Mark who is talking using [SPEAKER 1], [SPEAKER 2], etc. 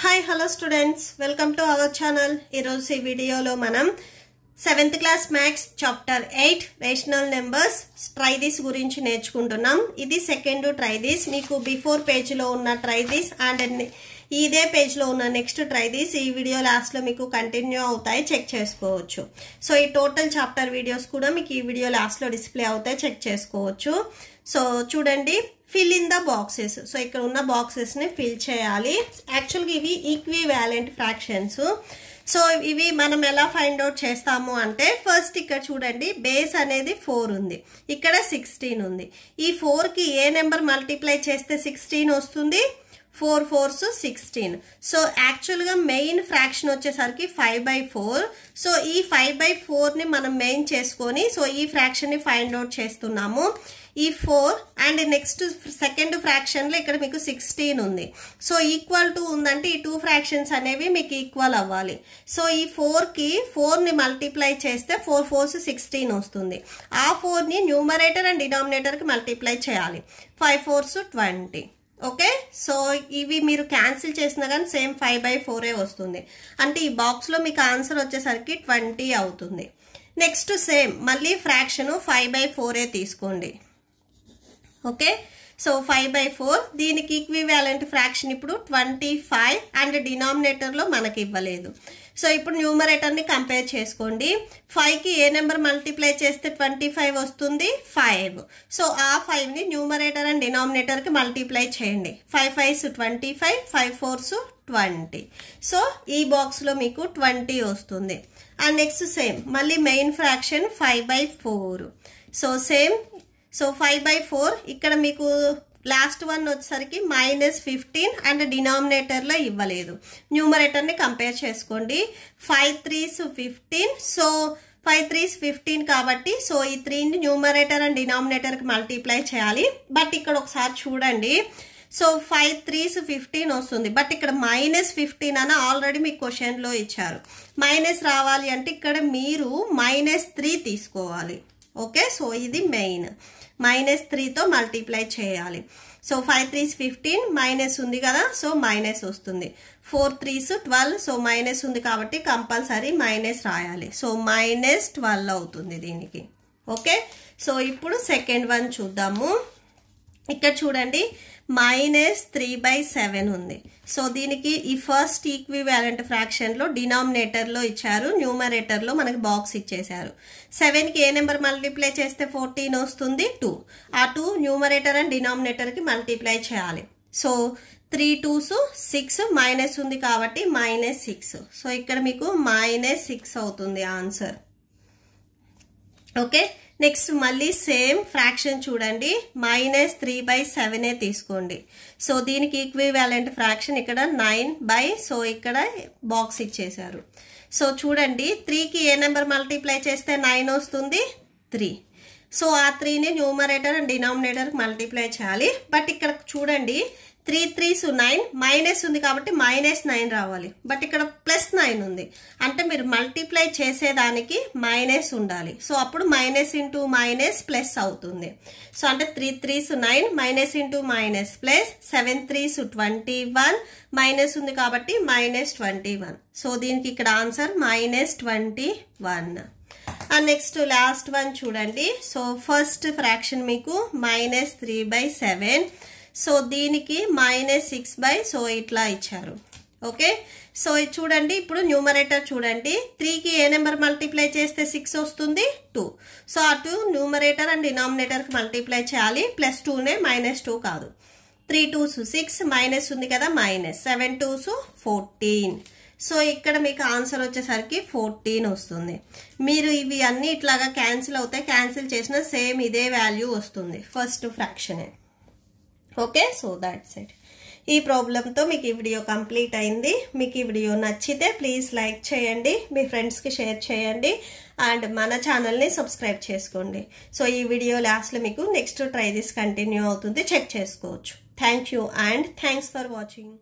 [SPEAKER 1] hi hello students welcome to our channel ఈరోజు ఈ వీడియోలో మనం seventh class maths chapter eight rational numbers try these గురించి నేర్చుకుంటున్నాం ఇది సెకండ్ ట్రైదిస్ మీకు బిఫోర్ పేజ్లో ఉన్న ట్రైదిస్ అండ్ ఇదే పేజ్లో ఉన్న నెక్స్ట్ ట్రైదిస్ ఈ వీడియో లాస్ట్లో మీకు కంటిన్యూ అవుతాయి చెక్ చేసుకోవచ్చు సో ఈ టోటల్ చాప్టర్ వీడియోస్ కూడా మీకు ఈ వీడియో లాస్ట్లో డిస్ప్లే అవుతాయి చెక్ చేసుకోవచ్చు సో చూడండి fill in the boxes so ఇక్కడ ఉన్న బాక్సెస్ని ఫిల్ చేయాలి యాక్చువల్గా ఇవి ఈక్వీ వ్యాలెంట్ ఫ్రాక్షన్స్ సో ఇవి మనం ఎలా ఫైండ్ అవుట్ చేస్తాము అంటే ఫస్ట్ ఇక్కడ చూడండి బేస్ అనేది ఫోర్ ఉంది ఇక్కడ సిక్స్టీన్ ఉంది ఈ ఫోర్కి ఏ నెంబర్ మల్టిప్లై చేస్తే సిక్స్టీన్ వస్తుంది ఫోర్ ఫోర్స్ సిక్స్టీన్ సో యాక్చువల్గా మెయిన్ ఫ్రాక్షన్ వచ్చేసరికి ఫైవ్ బై ఫోర్ సో ఈ ఫైవ్ బై ఫోర్ని మనం మెయిన్ చేసుకొని సో ఈ ఫ్రాక్షన్ని ఫైండ్ అవుట్ చేస్తున్నాము ఈ ఫోర్ అండ్ నెక్స్ట్ సెకండ్ ఫ్రాక్షన్లో ఇక్కడ మీకు సిక్స్టీన్ ఉంది సో ఈక్వల్ టు ఉందంటే ఈ టూ ఫ్రాక్షన్స్ అనేవి మీకు ఈక్వల్ అవ్వాలి సో ఈ ఫోర్కి ఫోర్ని మల్టిప్లై చేస్తే ఫోర్ ఫోర్స్ సిక్స్టీన్ వస్తుంది ఆ ఫోర్ని న్యూమరేటర్ అండ్ డినామినేటర్కి మల్టిప్లై చేయాలి five fours twenty okay so ఇవి మీరు క్యాన్సిల్ చేసినా కానీ సేమ్ ఫైవ్ బై ఫోరే వస్తుంది అంటే ఈ బాక్స్లో మీకు ఆన్సర్ వచ్చేసరికి ట్వంటీ అవుతుంది నెక్స్ట్ సేమ్ మళ్ళీ ఫ్రాక్షను ఫైవ్ బై ఫోరే తీసుకోండి okay so five by four దీనికి వ్యాలెంట్ ఫ్రాక్షన్ ఇప్పుడు ట్వంటీ ఫైవ్ అండ్ డినామినేటర్లో మనకి ఇవ్వలేదు సో ఇప్పుడు న్యూమరేటర్ని కంపేర్ చేసుకోండి ఫైవ్కి ఏ నెంబర్ మల్టిప్లై చేస్తే ట్వంటీ ఫైవ్ వస్తుంది ఫైవ్ సో ఆ ఫైవ్ని న్యూమరేటర్ అండ్ డినామినేటర్కి మల్టిప్లై చేయండి five fives twenty five five fours twenty so ఈ బాక్స్లో మీకు ట్వంటీ వస్తుంది అండ్ నెక్స్ట్ సేమ్ మళ్ళీ main fraction five by four so same so five by four ఇక్కడ మీకు లాస్ట్ వన్ వచ్చేసరికి మైనస్ ఫిఫ్టీన్ అండ్ డినామినేటర్లో ఇవ్వలేదు న్యూమరేటర్ని కంపేర్ చేసుకోండి five threes fifteen so five threes fifteen కాబట్టి సో ఈ త్రీని న్యూమరేటర్ అండ్ డినామినేటర్కి మల్టీప్లై చేయాలి బట్ ఇక్కడ ఒకసారి చూడండి సో ఫైవ్ త్రీస్ ఫిఫ్టీన్ వస్తుంది బట్ ఇక్కడ మైనస్ ఫిఫ్టీన్ అని ఆల్రెడీ మీకు క్వశ్చన్లో ఇచ్చారు మైనస్ రావాలి అంటే ఇక్కడ మీరు మైనస్ త్రీ తీసుకోవాలి ఓకే సో ఇది మెయిన్ మైనస్ త్రీతో మల్టిప్లై చేయాలి so five threes fifteen minus ఉంది కదా సో మైనస్ వస్తుంది four threes twelve so minus ఉంది కాబట్టి కంపల్సరీ మైనస్ రాయాలి సో మైనస్ ట్వెల్వ్ అవుతుంది దీనికి ఓకే సో ఇప్పుడు సెకండ్ వన్ చూద్దాము ఇక్కడ చూడండి మైనస్ త్రీ బై సెవెన్ ఉంది సో దీనికి ఈ ఫస్ట్ వ్యాలెంట్ ఫ్రాక్షన్లో డినామినేటర్లో ఇచ్చారు న్యూమరేటర్లో మనకి బాక్స్ ఇచ్చేశారు సెవెన్కి ఏ నెంబర్ మల్టిప్లై చేస్తే ఫోర్టీన్ వస్తుంది టూ ఆ టూ న్యూమరేటర్ అండ్ డినామినేటర్కి మల్టిప్లై చేయాలి so three twos six minus ఉంది కాబట్టి మైనస్ సిక్స్ సో ఇక్కడ మీకు మైనస్ సిక్స్ అవుతుంది ఆన్సర్ ఓకే నెక్స్ట్ మళ్ళీ సేమ్ ఫ్రాక్షన్ చూడండి మైనస్ త్రీ బై సెవెనే తీసుకోండి సో దీనికి ఈక్వివాలెంట్ ఫ్రాక్షన్ ఇక్కడ నైన్ బై సో ఇక్కడ బాక్స్ ఇచ్చేశారు సో చూడండి త్రీకి ఏ నెంబర్ మల్టీప్లై చేస్తే నైన్ వస్తుంది త్రీ సో ఆ త్రీని న్యూమరేటర్ అండ్ డినామినేటర్ మల్టీప్లై చేయాలి బట్ ఇక్కడ చూడండి త్రీ త్రీస్ నైన్ మైనస్ ఉంది కాబట్టి మైనస్ నైన్ రావాలి బట్ ఇక్కడ ప్లస్ నైన్ ఉంది అంటే మీరు మల్టీప్లై చేసేదానికి మైనస్ ఉండాలి సో అప్పుడు మైనస్ ఇంటూ మైనస్ ప్లస్ అవుతుంది సో అంటే three threes nine minus into minus plus seven threes twenty one minus ఉంది కాబట్టి మైనస్ ట్వంటీ వన్ సో దీనికి ఇక్కడ answer minus twenty one next last one చూడండి సో ఫస్ట్ ఫ్రాక్షన్ మీకు minus three by seven so దీనికి minus six by so ఇట్లా ఇచ్చారు okay so చూడండి ఇప్పుడు న్యూమరేటర్ చూడండి త్రీకి ఏ నెంబర్ మల్టిప్లై చేస్తే సిక్స్ వస్తుంది టూ సో ఆ టూ న్యూమరేటర్ అండ్ డినామినేటర్కి మల్టిప్లై చేయాలి ప్లస్ టూనే మైనస్ టూ కాదు త్రీ టూస్ సిక్స్ మైనస్ ఉంది కదా minus seven twos fourteen so ఇక్కడ మీకు ఆన్సర్ వచ్చేసరికి ఫోర్టీన్ వస్తుంది మీరు ఇవి అన్నీ ఇట్లాగా క్యాన్సిల్ అవుతాయి క్యాన్సిల్ చేసిన సేమ్ ఇదే వాల్యూ వస్తుంది ఫస్ట్ ఫ్రాక్షనే ఓకే సో దాట్స్ ఇట్ ఈ ప్రాబ్లంతో మీకు ఈ వీడియో కంప్లీట్ అయింది మీకు ఈ వీడియో నచ్చితే ప్లీజ్ లైక్ చేయండి మీ ఫ్రెండ్స్కి షేర్ చేయండి అండ్ మన ఛానల్ని సబ్స్క్రైబ్ చేసుకోండి సో ఈ వీడియో లాస్ట్లో మీకు నెక్స్ట్ ట్రై దిస్ కంటిన్యూ అవుతుంది చెక్ చేసుకోవచ్చు thank you and thanks for watching